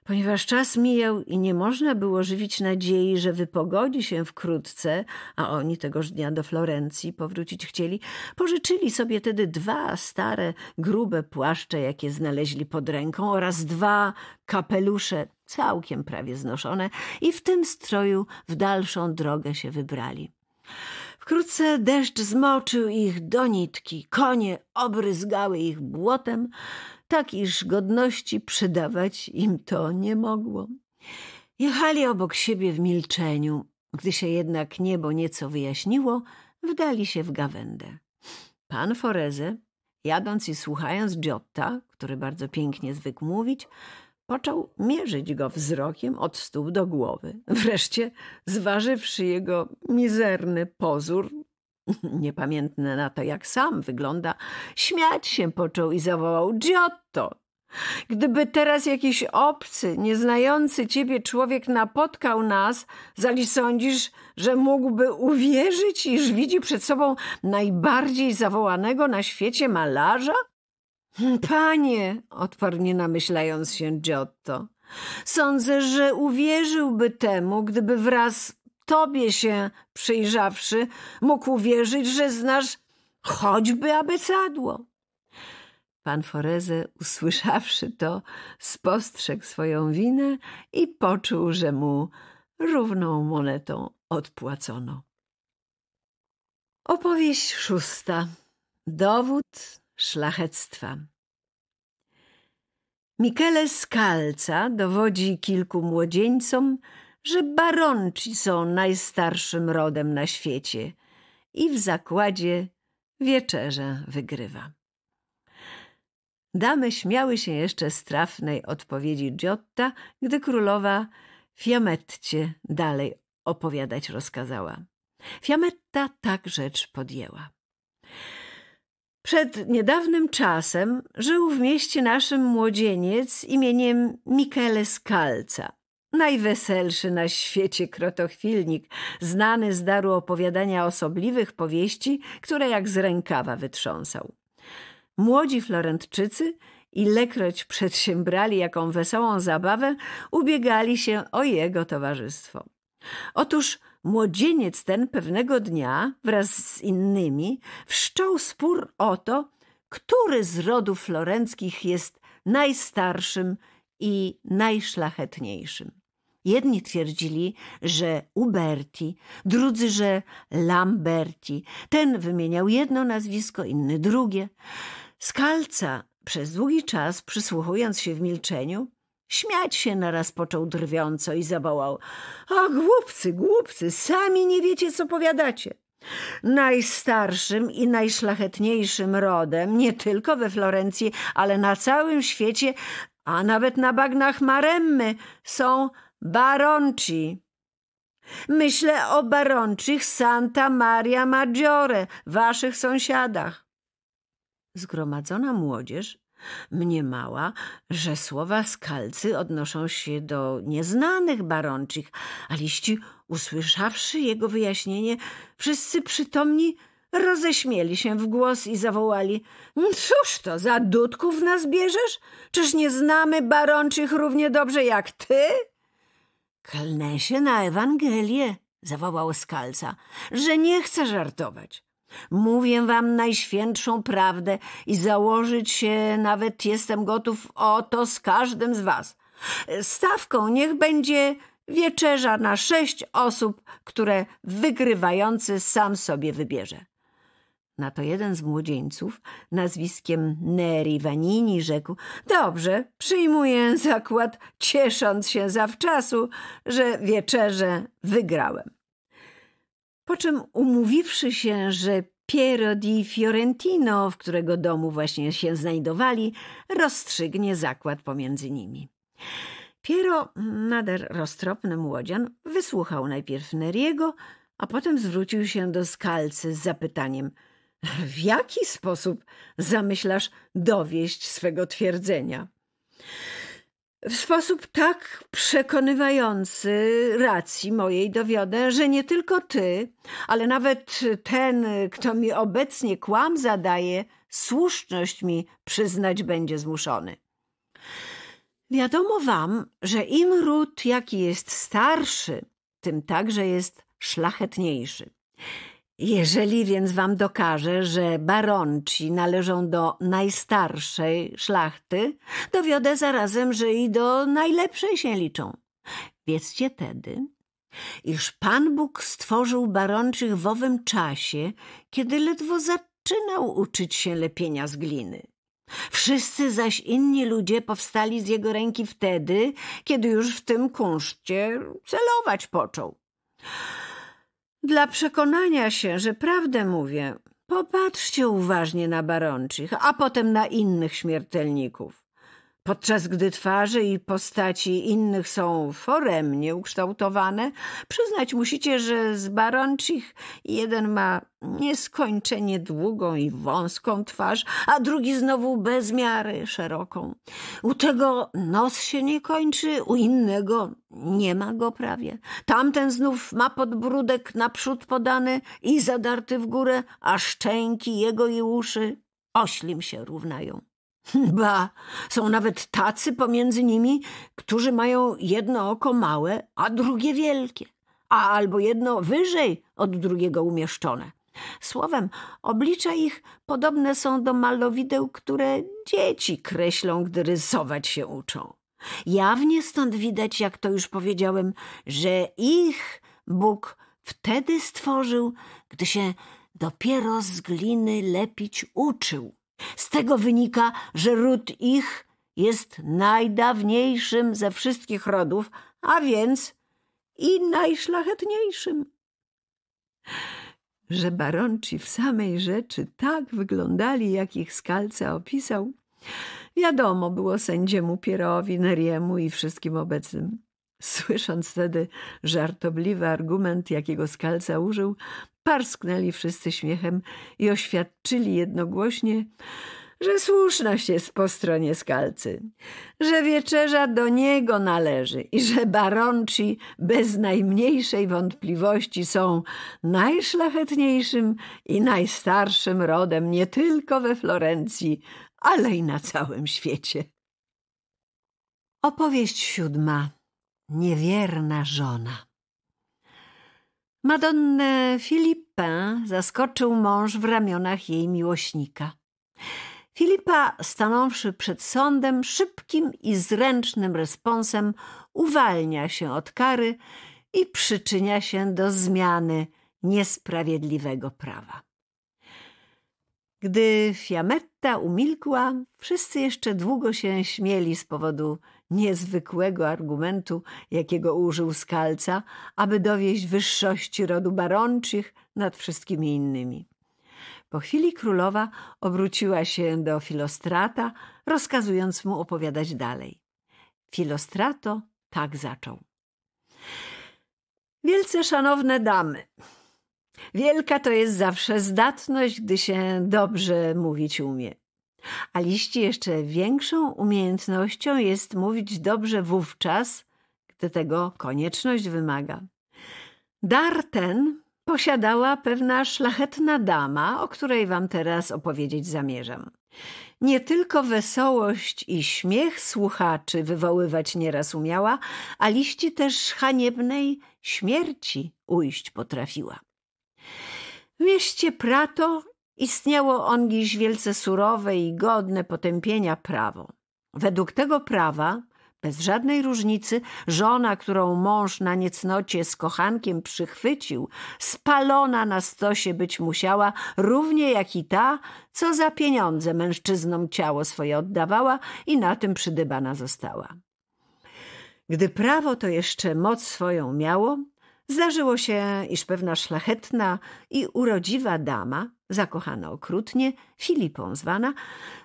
Ponieważ czas mijał i nie można było żywić nadziei, że wypogodzi się wkrótce, a oni tegoż dnia do Florencji powrócić chcieli, pożyczyli sobie tedy dwa stare, grube płaszcze, jakie znaleźli pod ręką, oraz dwa kapelusze, całkiem prawie znoszone, i w tym stroju w dalszą drogę się wybrali. Wkrótce deszcz zmoczył ich do nitki, konie obryzgały ich błotem, tak iż godności przydawać im to nie mogło. Jechali obok siebie w milczeniu. Gdy się jednak niebo nieco wyjaśniło, wdali się w gawędę. Pan Foreze, jadąc i słuchając Giotta, który bardzo pięknie zwykł mówić, począł mierzyć go wzrokiem od stóp do głowy. Wreszcie, zważywszy jego mizerny pozór, <laughs> niepamiętne na to jak sam wygląda, śmiać się począł i zawołał Giotto. Gdyby teraz jakiś obcy, nieznający ciebie człowiek napotkał nas, zali sądzisz, że mógłby uwierzyć, iż widzi przed sobą najbardziej zawołanego na świecie malarza? Hmm, panie, odparł nie namyślając się Giotto, sądzę, że uwierzyłby temu, gdyby wraz Tobie się przyjrzawszy, mógł wierzyć, że znasz choćby abecadło. Pan Foreze, usłyszawszy to, spostrzegł swoją winę i poczuł, że mu równą monetą odpłacono. Opowieść szósta. Dowód szlachectwa. Michele Skalca dowodzi kilku młodzieńcom, że baronci są najstarszym rodem na świecie i w zakładzie wieczerza wygrywa. Damy śmiały się jeszcze z trafnej odpowiedzi Giotta, gdy królowa Fiametcie dalej opowiadać rozkazała. Fiametta tak rzecz podjęła. Przed niedawnym czasem żył w mieście naszym młodzieniec imieniem Michele Skalca, Najweselszy na świecie krotochwilnik, znany z daru opowiadania osobliwych powieści, które jak z rękawa wytrząsał. Młodzi Florentczycy, ilekroć przedsiębrali jaką wesołą zabawę, ubiegali się o jego towarzystwo. Otóż młodzieniec ten pewnego dnia wraz z innymi wszczął spór o to, który z rodów florenckich jest najstarszym i najszlachetniejszym. Jedni twierdzili, że Uberti, drudzy, że Lamberti. Ten wymieniał jedno nazwisko, inny drugie. Skalca przez długi czas, przysłuchując się w milczeniu, śmiać się naraz począł drwiąco i zabałał. A głupcy, głupcy, sami nie wiecie, co powiadacie. Najstarszym i najszlachetniejszym rodem, nie tylko we Florencji, ale na całym świecie, a nawet na bagnach maremmy są baronci. Myślę o baroncich Santa Maria Maggiore, waszych sąsiadach. Zgromadzona młodzież mniemała, że słowa skalcy odnoszą się do nieznanych baroncich, a liści, usłyszawszy jego wyjaśnienie, wszyscy przytomni Roześmieli się w głos i zawołali: Cóż to, za dudków nas bierzesz? Czyż nie znamy baronczych równie dobrze jak ty? Klnę się na Ewangelię, zawołał skalca, że nie chcę żartować. Mówię wam najświętszą prawdę i założyć się nawet jestem gotów o to z każdym z was. Stawką niech będzie wieczerza na sześć osób, które wygrywający sam sobie wybierze. Na to jeden z młodzieńców nazwiskiem Neri Vanini rzekł: Dobrze, przyjmuję zakład, ciesząc się zawczasu, że wieczerze wygrałem. Po czym umówiwszy się, że Piero di Fiorentino, w którego domu właśnie się znajdowali, rozstrzygnie zakład pomiędzy nimi. Piero, nader roztropny młodzian, wysłuchał najpierw Neriego, a potem zwrócił się do skalcy z zapytaniem – w jaki sposób zamyślasz dowieść swego twierdzenia? W sposób tak przekonywający racji mojej dowiodę, że nie tylko ty, ale nawet ten, kto mi obecnie kłam zadaje, słuszność mi przyznać będzie zmuszony. Wiadomo wam, że im ród jaki jest starszy, tym także jest szlachetniejszy. Jeżeli więc wam dokaże, że baronci należą do najstarszej szlachty, dowiodę zarazem, że i do najlepszej się liczą. Wiedzcie tedy, iż Pan Bóg stworzył baronczych w owym czasie, kiedy ledwo zaczynał uczyć się lepienia z gliny. Wszyscy zaś inni ludzie powstali z jego ręki wtedy, kiedy już w tym kunszcie celować począł. Dla przekonania się, że prawdę mówię, popatrzcie uważnie na baronczych, a potem na innych śmiertelników. Podczas gdy twarze i postaci innych są foremnie ukształtowane, przyznać musicie, że z baronczych jeden ma nieskończenie długą i wąską twarz, a drugi znowu bez miary szeroką. U tego nos się nie kończy, u innego nie ma go prawie. Tamten znów ma podbródek naprzód podany i zadarty w górę, a szczęki jego i uszy oślim się równają. Ba, są nawet tacy pomiędzy nimi, którzy mają jedno oko małe, a drugie wielkie, a albo jedno wyżej od drugiego umieszczone. Słowem, oblicza ich podobne są do malowideł, które dzieci kreślą, gdy rysować się uczą. Jawnie stąd widać, jak to już powiedziałem, że ich Bóg wtedy stworzył, gdy się dopiero z gliny lepić uczył z tego wynika, że ród ich jest najdawniejszym ze wszystkich rodów, a więc i najszlachetniejszym. Że baronci w samej rzeczy tak wyglądali, jak ich skalca opisał, wiadomo było sędziemu Pierowi, Neriemu i wszystkim obecnym. Słysząc wtedy żartobliwy argument, jakiego skalca użył, parsknęli wszyscy śmiechem i oświadczyli jednogłośnie, że słuszność jest po stronie skalcy, że wieczerza do niego należy i że baronci bez najmniejszej wątpliwości są najszlachetniejszym i najstarszym rodem nie tylko we Florencji, ale i na całym świecie. Opowieść siódma. Niewierna żona. Madonnę Filipę zaskoczył mąż w ramionach jej miłośnika. Filipa, stanąwszy przed sądem, szybkim i zręcznym responsem uwalnia się od kary i przyczynia się do zmiany niesprawiedliwego prawa. Gdy Fiametta umilkła, wszyscy jeszcze długo się śmieli z powodu niezwykłego argumentu, jakiego użył skalca, aby dowieść wyższości rodu baronczych nad wszystkimi innymi. Po chwili królowa obróciła się do Filostrata, rozkazując mu opowiadać dalej. Filostrato tak zaczął. Wielce szanowne damy, wielka to jest zawsze zdatność, gdy się dobrze mówić umie. A liści jeszcze większą umiejętnością jest mówić dobrze wówczas, gdy tego konieczność wymaga. Dar ten posiadała pewna szlachetna dama, o której wam teraz opowiedzieć zamierzam. Nie tylko wesołość i śmiech słuchaczy wywoływać nieraz umiała, a liści też haniebnej śmierci ujść potrafiła. W mieście Prato Istniało on dziś wielce surowe i godne potępienia prawo. Według tego prawa, bez żadnej różnicy, żona, którą mąż na niecnocie z kochankiem przychwycił, spalona na stosie być musiała, równie jak i ta, co za pieniądze mężczyznom ciało swoje oddawała i na tym przydybana została. Gdy prawo to jeszcze moc swoją miało, zdarzyło się, iż pewna szlachetna i urodziwa dama – zakochana okrutnie, Filipą zwana,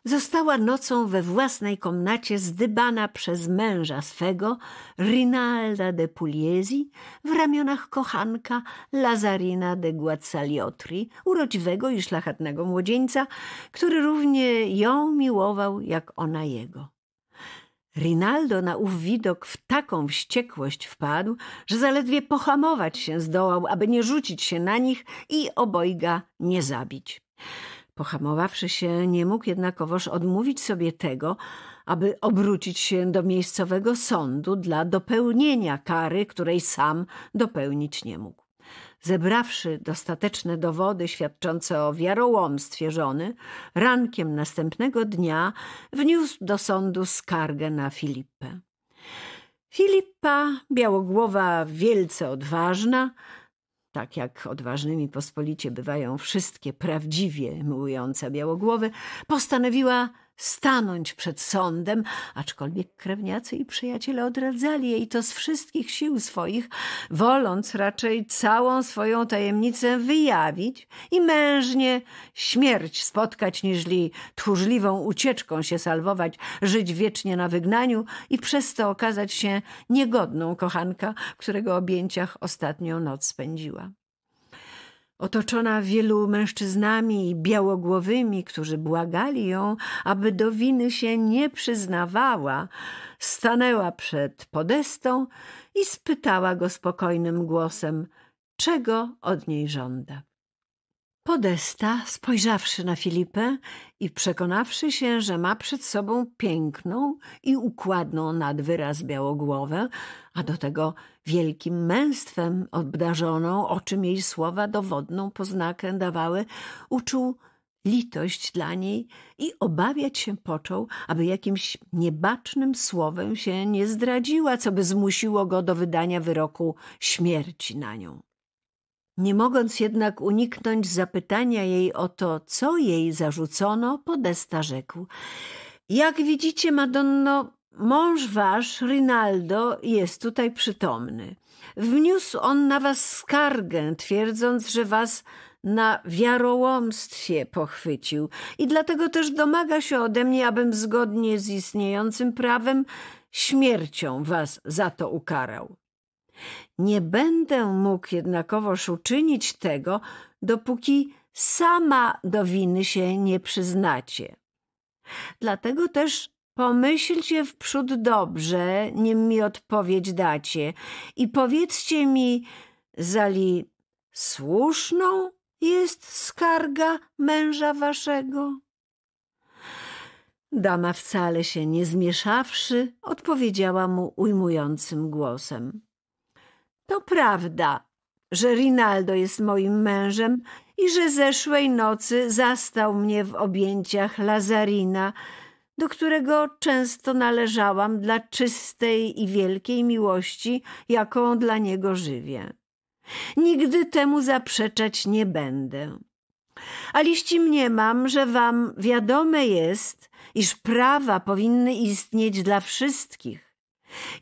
została nocą we własnej komnacie zdybana przez męża swego, Rinalda de Pugliesi, w ramionach kochanka Lazarina de Guazzaliotri, urodziwego i szlachetnego młodzieńca, który równie ją miłował, jak ona jego. Rinaldo na ów widok w taką wściekłość wpadł, że zaledwie pohamować się zdołał, aby nie rzucić się na nich i obojga nie zabić. Pohamowawszy się, nie mógł jednakowoż odmówić sobie tego, aby obrócić się do miejscowego sądu dla dopełnienia kary, której sam dopełnić nie mógł. Zebrawszy dostateczne dowody świadczące o wiarołomstwie żony, rankiem następnego dnia wniósł do sądu skargę na Filipę. Filipa, białogłowa, wielce odważna, tak jak odważnymi pospolicie bywają wszystkie prawdziwie myłujące białogłowy, postanowiła stanąć przed sądem, aczkolwiek krewniacy i przyjaciele odradzali jej to z wszystkich sił swoich, woląc raczej całą swoją tajemnicę wyjawić i mężnie śmierć spotkać, niżli tchórzliwą ucieczką się salwować, żyć wiecznie na wygnaniu i przez to okazać się niegodną kochanka, którego objęciach ostatnią noc spędziła otoczona wielu mężczyznami białogłowymi, którzy błagali ją, aby do winy się nie przyznawała, stanęła przed podestą i spytała go spokojnym głosem, czego od niej żąda. Podesta, spojrzawszy na Filipę i przekonawszy się, że ma przed sobą piękną i układną nad wyraz białogłowę, a do tego Wielkim męstwem obdarzoną, o czym jej słowa dowodną poznakę dawały, uczuł litość dla niej i obawiać się począł, aby jakimś niebacznym słowem się nie zdradziła, co by zmusiło go do wydania wyroku śmierci na nią. Nie mogąc jednak uniknąć zapytania jej o to, co jej zarzucono, Podesta rzekł – jak widzicie, Madonno, Mąż wasz, Rinaldo, jest tutaj przytomny. Wniósł on na was skargę, twierdząc, że was na wiarołomstwie pochwycił i dlatego też domaga się ode mnie, abym zgodnie z istniejącym prawem śmiercią was za to ukarał. Nie będę mógł jednakowoż uczynić tego, dopóki sama do winy się nie przyznacie. Dlatego też Pomyślcie wprzód dobrze, nim mi odpowiedź dacie i powiedzcie mi, zali słuszną jest skarga męża waszego? Dama wcale się nie zmieszawszy, odpowiedziała mu ujmującym głosem. To prawda, że Rinaldo jest moim mężem i że zeszłej nocy zastał mnie w objęciach Lazarina, do którego często należałam dla czystej i wielkiej miłości, jaką dla niego żywię. Nigdy temu zaprzeczać nie będę. A mniemam, że wam wiadome jest, iż prawa powinny istnieć dla wszystkich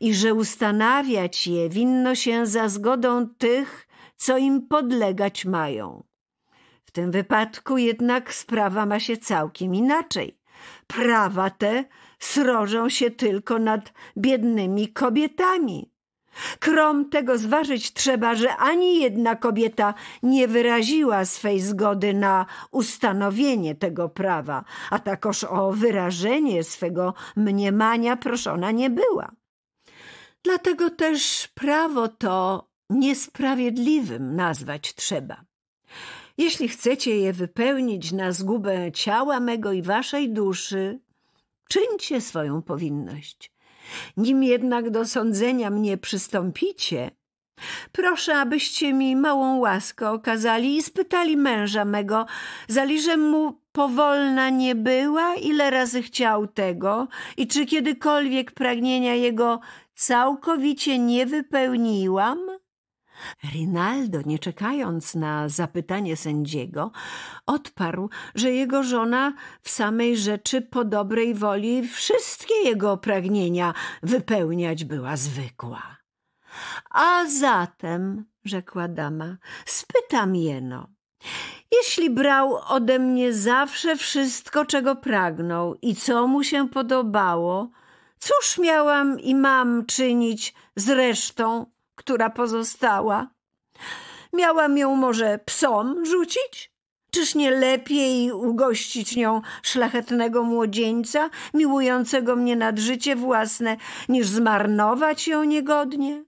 i że ustanawiać je winno się za zgodą tych, co im podlegać mają. W tym wypadku jednak sprawa ma się całkiem inaczej prawa te srożą się tylko nad biednymi kobietami. Krom tego zważyć trzeba, że ani jedna kobieta nie wyraziła swej zgody na ustanowienie tego prawa, a takoż o wyrażenie swego mniemania proszona nie była. Dlatego też prawo to niesprawiedliwym nazwać trzeba. Jeśli chcecie je wypełnić na zgubę ciała mego i waszej duszy, czyńcie swoją powinność. Nim jednak do sądzenia mnie przystąpicie, proszę, abyście mi małą łaskę okazali i spytali męża mego, zaliżem mu powolna nie była, ile razy chciał tego i czy kiedykolwiek pragnienia jego całkowicie nie wypełniłam? Rinaldo, nie czekając na zapytanie sędziego, odparł, że jego żona w samej rzeczy po dobrej woli wszystkie jego pragnienia wypełniać była zwykła. A zatem, rzekła dama, spytam jeno. Jeśli brał ode mnie zawsze wszystko, czego pragnął i co mu się podobało, cóż miałam i mam czynić z resztą która pozostała. Miałam ją może psom rzucić? Czyż nie lepiej ugościć nią szlachetnego młodzieńca, miłującego mnie nad życie własne, niż zmarnować ją niegodnie?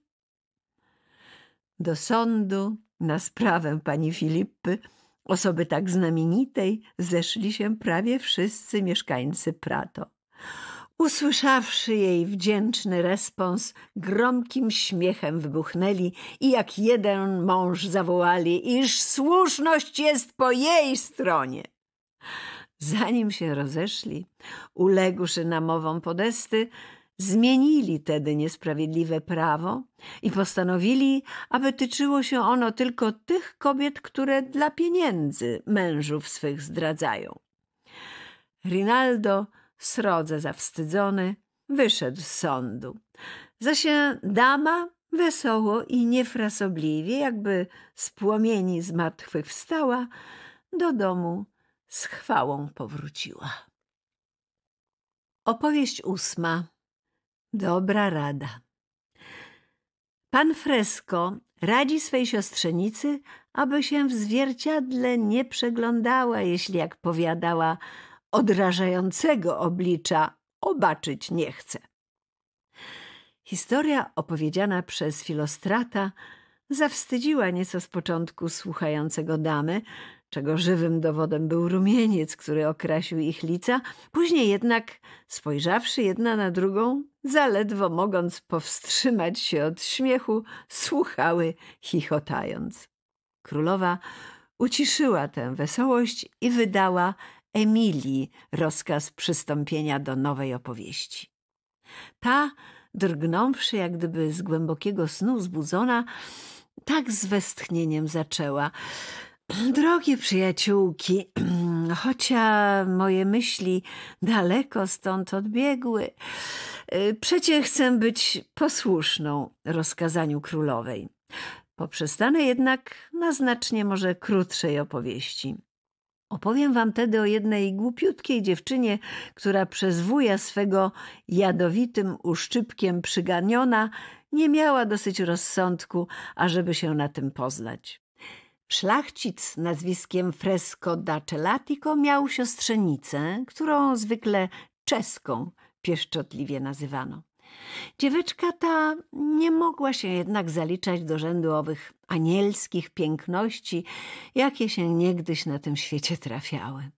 Do sądu na sprawę pani Filipy, osoby tak znamienitej, zeszli się prawie wszyscy mieszkańcy Prato. Usłyszawszy jej wdzięczny respons, gromkim śmiechem wybuchnęli i jak jeden mąż zawołali, iż słuszność jest po jej stronie. Zanim się rozeszli, uległszy namową podesty, zmienili tedy niesprawiedliwe prawo i postanowili, aby tyczyło się ono tylko tych kobiet, które dla pieniędzy mężów swych zdradzają. Rinaldo Srodze zawstydzony wyszedł z sądu. Zasie dama wesoło i niefrasobliwie, jakby z płomieni zmartwychwstała, do domu z chwałą powróciła. Opowieść ósma. Dobra rada. Pan Fresko radzi swej siostrzenicy, aby się w zwierciadle nie przeglądała, jeśli, jak powiadała, odrażającego oblicza obaczyć nie chce. Historia opowiedziana przez Filostrata zawstydziła nieco z początku słuchającego damy, czego żywym dowodem był rumieniec, który okrasił ich lica, później jednak, spojrzawszy jedna na drugą, zaledwo mogąc powstrzymać się od śmiechu, słuchały chichotając. Królowa uciszyła tę wesołość i wydała Emilii rozkaz przystąpienia do nowej opowieści. Ta, drgnąwszy jak gdyby z głębokiego snu zbudzona, tak z westchnieniem zaczęła. Drogie przyjaciółki, <clears throat> chociaż moje myśli daleko stąd odbiegły, y, przecie chcę być posłuszną rozkazaniu królowej. Poprzestanę jednak na znacznie może krótszej opowieści. Opowiem wam tedy o jednej głupiutkiej dziewczynie, która przez wuja swego jadowitym uszczypkiem przyganiona nie miała dosyć rozsądku, ażeby się na tym poznać. Szlachcic nazwiskiem Fresco da Celatico miał siostrzenicę, którą zwykle czeską pieszczotliwie nazywano. Dzieweczka ta nie mogła się jednak zaliczać do rzędu owych anielskich piękności, jakie się niegdyś na tym świecie trafiały.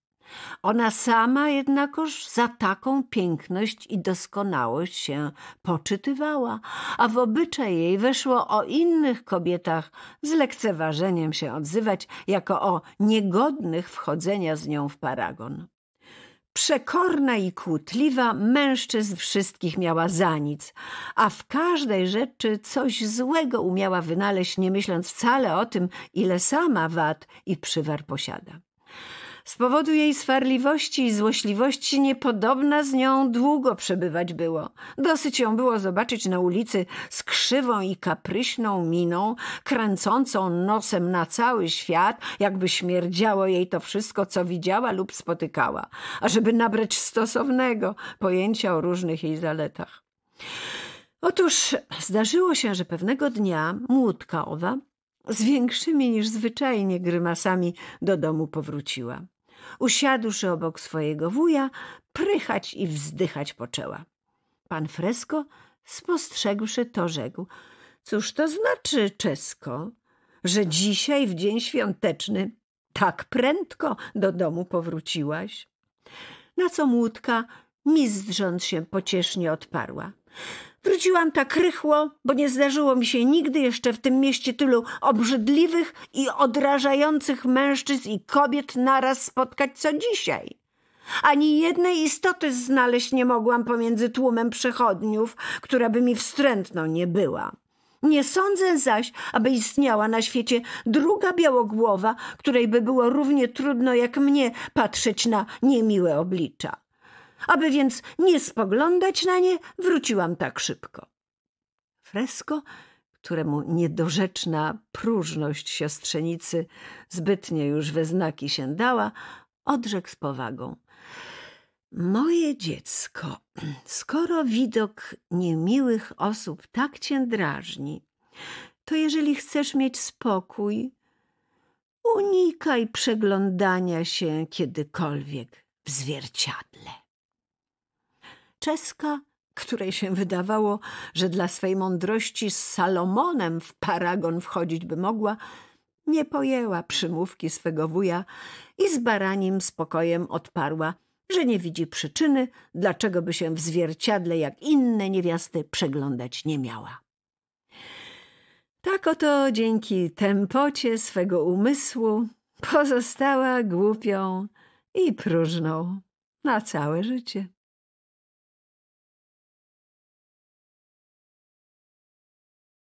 Ona sama jednakoż za taką piękność i doskonałość się poczytywała, a w obyczaj jej weszło o innych kobietach z lekceważeniem się odzywać jako o niegodnych wchodzenia z nią w paragon. Przekorna i kłótliwa mężczyzn wszystkich miała za nic, a w każdej rzeczy coś złego umiała wynaleźć, nie myśląc wcale o tym, ile sama wad i przywar posiada. Z powodu jej swarliwości i złośliwości niepodobna z nią długo przebywać było. Dosyć ją było zobaczyć na ulicy z krzywą i kapryśną miną, kręcącą nosem na cały świat, jakby śmierdziało jej to wszystko, co widziała lub spotykała, ażeby nabrać stosownego pojęcia o różnych jej zaletach. Otóż zdarzyło się, że pewnego dnia młódka owa z większymi niż zwyczajnie grymasami do domu powróciła usiadłszy obok swojego wuja, prychać i wzdychać poczęła. Pan Fresko, spostrzegłszy to, rzekł – cóż to znaczy, Czesko, że dzisiaj w dzień świąteczny tak prędko do domu powróciłaś? Na co młódka mizdrząc się pociesznie odparła – Wróciłam tak rychło, bo nie zdarzyło mi się nigdy jeszcze w tym mieście tylu obrzydliwych i odrażających mężczyzn i kobiet naraz spotkać co dzisiaj. Ani jednej istoty znaleźć nie mogłam pomiędzy tłumem przechodniów, która by mi wstrętną nie była. Nie sądzę zaś, aby istniała na świecie druga białogłowa, której by było równie trudno jak mnie patrzeć na niemiłe oblicza. Aby więc nie spoglądać na nie, wróciłam tak szybko. Fresko, któremu niedorzeczna próżność siostrzenicy zbytnie już we znaki się dała, odrzekł z powagą. Moje dziecko, skoro widok niemiłych osób tak cię drażni, to jeżeli chcesz mieć spokój, unikaj przeglądania się kiedykolwiek w zwierciadle czeska, której się wydawało, że dla swej mądrości z Salomonem w paragon wchodzić by mogła, nie pojęła przymówki swego wuja i z baranim spokojem odparła, że nie widzi przyczyny, dlaczego by się w zwierciadle jak inne niewiasty przeglądać nie miała. Tak oto dzięki tempocie swego umysłu pozostała głupią i próżną na całe życie.